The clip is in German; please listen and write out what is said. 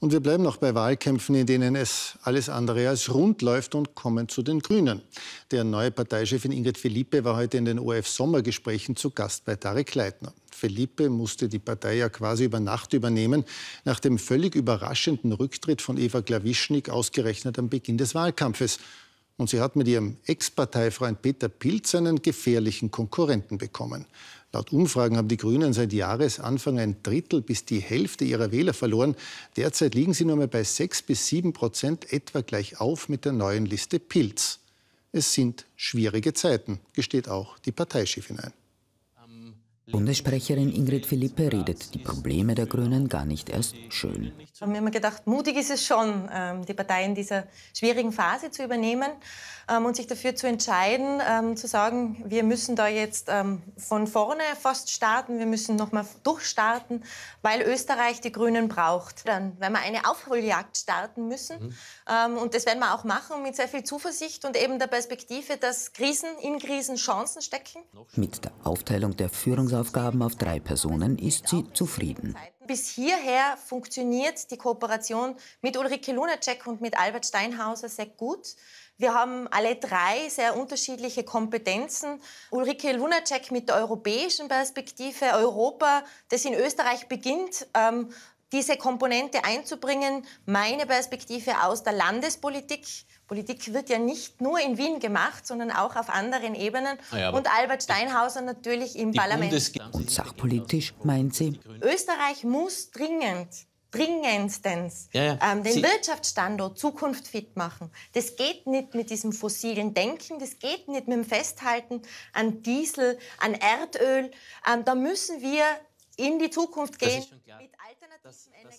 Und wir bleiben noch bei Wahlkämpfen, in denen es alles andere als rund läuft und kommen zu den Grünen. Der neue Parteichefin Ingrid Felipe war heute in den ORF-Sommergesprächen zu Gast bei Tarek Leitner. Felipe musste die Partei ja quasi über Nacht übernehmen, nach dem völlig überraschenden Rücktritt von Eva Klawischnik ausgerechnet am Beginn des Wahlkampfes. Und sie hat mit ihrem Ex-Parteifreund Peter Pilz einen gefährlichen Konkurrenten bekommen. Laut Umfragen haben die Grünen seit Jahresanfang ein Drittel bis die Hälfte ihrer Wähler verloren. Derzeit liegen sie nur mehr bei 6 bis 7 Prozent, etwa gleich auf mit der neuen Liste Pilz. Es sind schwierige Zeiten, gesteht auch die Parteichefin ein. Bundessprecherin Ingrid Philippe redet die Probleme der Grünen gar nicht erst schön. Wir haben mir immer gedacht, mutig ist es schon, ähm, die Partei in dieser schwierigen Phase zu übernehmen ähm, und sich dafür zu entscheiden, ähm, zu sagen, wir müssen da jetzt von vorne fast starten, wir müssen nochmal durchstarten, weil Österreich die Grünen braucht. Dann werden wir eine Aufholjagd starten müssen mhm. und das werden wir auch machen mit sehr viel Zuversicht und eben der Perspektive, dass Krisen in Krisen Chancen stecken. Mit der Aufteilung der Führungsaufgaben Hausaufgaben auf drei Personen ist sie zufrieden. Bis hierher funktioniert die Kooperation mit Ulrike Lunacek und mit Albert Steinhauser sehr gut. Wir haben alle drei sehr unterschiedliche Kompetenzen. Ulrike Lunacek mit der europäischen Perspektive, Europa, das in Österreich beginnt, ähm, diese Komponente einzubringen, meine Perspektive aus der Landespolitik. Politik wird ja nicht nur in Wien gemacht, sondern auch auf anderen Ebenen. Ah ja, und Albert Steinhauser natürlich im Parlament. und sachpolitisch meint sie. Österreich muss dringend dringendstens ja, ja. Ähm, den Sie Wirtschaftsstandort Zukunft fit machen. Das geht nicht mit diesem fossilen Denken, das geht nicht mit dem Festhalten an Diesel, an Erdöl. Ähm, da müssen wir in die Zukunft gehen mit alternativen dass,